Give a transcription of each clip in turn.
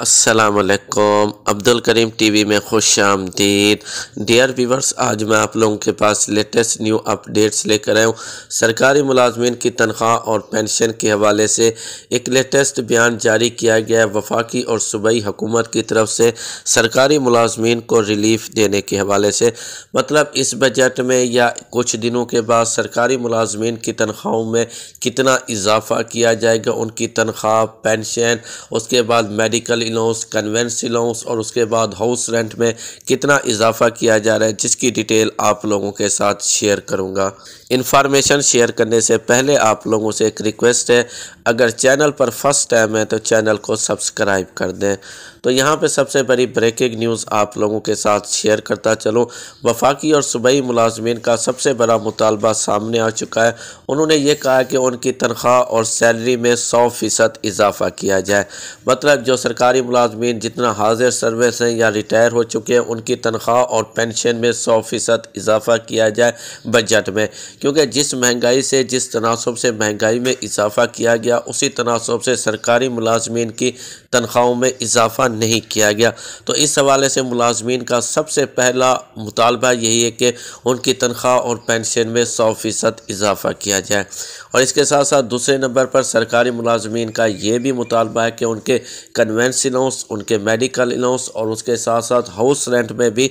असलकम अब्दुल करीम टीवी में खुश आमदीद डियर व्यूवर्स आज मैं आप लोगों के पास लेटेस्ट न्यू अपडेट्स लेकर आया हूँ सरकारी मुलाजमन की तनख्वाह और पेंशन के हवाले से एक लेटेस्ट बयान जारी किया गया है वफाकी और सूबाई हुकूमत की तरफ से सरकारी मुलाजमन को रिलीफ देने के हवाले से मतलब इस बजट में या कुछ दिनों के बाद सरकारी मुलाजमन की तनख्वाहों में कितना इजाफा किया जाएगा उनकी तनख्वाह पेंशन उसके बाद मेडिकल इलाउंस कन्वेंस इलाउंस और उसके बाद हाउस रेंट में कितना इजाफा किया जा रहा है जिसकी डिटेल आप लोगों के साथ शेयर करूंगा इंफॉर्मेशन शेयर करने से पहले आप लोगों से एक रिक्वेस्ट है अगर चैनल पर फर्स्ट टाइम है तो चैनल को सब्सक्राइब कर दें तो यहाँ पे सबसे बड़ी ब्रेकिंग न्यूज़ आप लोगों के साथ शेयर करता चलो वफाकी और सूबाई मुलाजमन का सबसे बड़ा मुतालबा सामने आ चुका है उन्होंने ये कहा कि उनकी तनख्वाह और सैलरी में सौ फ़ीसद इजाफा किया जाए मतलब जो सरकारी सरकारी मुलाजमीन जितना हाजिर सर्विस हैं या रिटायर हो चुके हैं उनकी तनख्वाह और पेंशन में सौ फ़ीसद इजाफा किया जाए बजट में क्योंकि जिस महंगाई से जिस तनासब से महंगाई में इजाफा किया गया उसी तनासब से सरकारी मुलाजमीन की तनख्वाहों में इजाफा नहीं किया गया तो इस हवाले से मुलाजमीन का सबसे पहला मुतालबा यही है कि उनकी तनख्वाह और पेंशन में सौ फ़ीसद इजाफा किया जाए और इसके साथ साथ दूसरे नंबर पर सरकारी मुलाजमीन का ये भी मुतालबा है कि उनके कन्वेंसी अलाउंस उनके मेडिकल अलाउंस और उसके साथ साथ हाउस रेंट में भी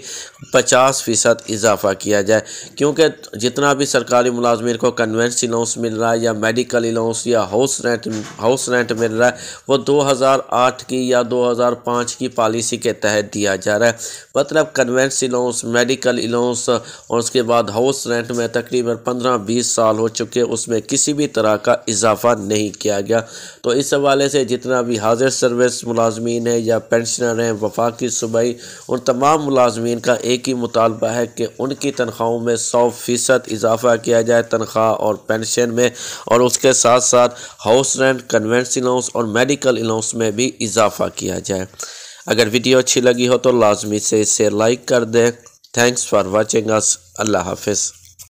पचास फ़ीसद इजाफा किया जाए क्योंकि जितना भी सरकारी मुलाजमन को कन्वेंस अलाउंस मिल रहा है या मेडिकल अलाउंस या हाउस रेंट हाउस रेंट मिल रहा है वो 2008 की या 2005 की पॉलिसी के तहत दिया जा रहा है मतलब कन्वेंस अलाउंस मेडिकल अलाउंस और उसके बाद हाउस रेंट में तकरीबन पंद्रह बीस साल हो चुके उसमें किसी भी तरह का इजाफा नहीं किया गया तो इस हवाले से जितना भी हाजिर सर्विस मुलाजम मुलाजमीन हैं या पेंशनर हैं वफाकी सूबाई उन तमाम मुलाजमीन का एक ही मुतालबा है कि उनकी तनख्वाहों में सौ फ़ीसद इजाफा किया जाए तनख्वाह और पेंशन में और उसके साथ साथ हाउस रेंट कन्वेंस अलाउंस और मेडिकल अलाउंस में भी इजाफा किया जाए अगर वीडियो अच्छी लगी हो तो लाजमी से इसे लाइक कर दें थैंक्स फॉर वॉचिंग अस अल्लाह हाफिज़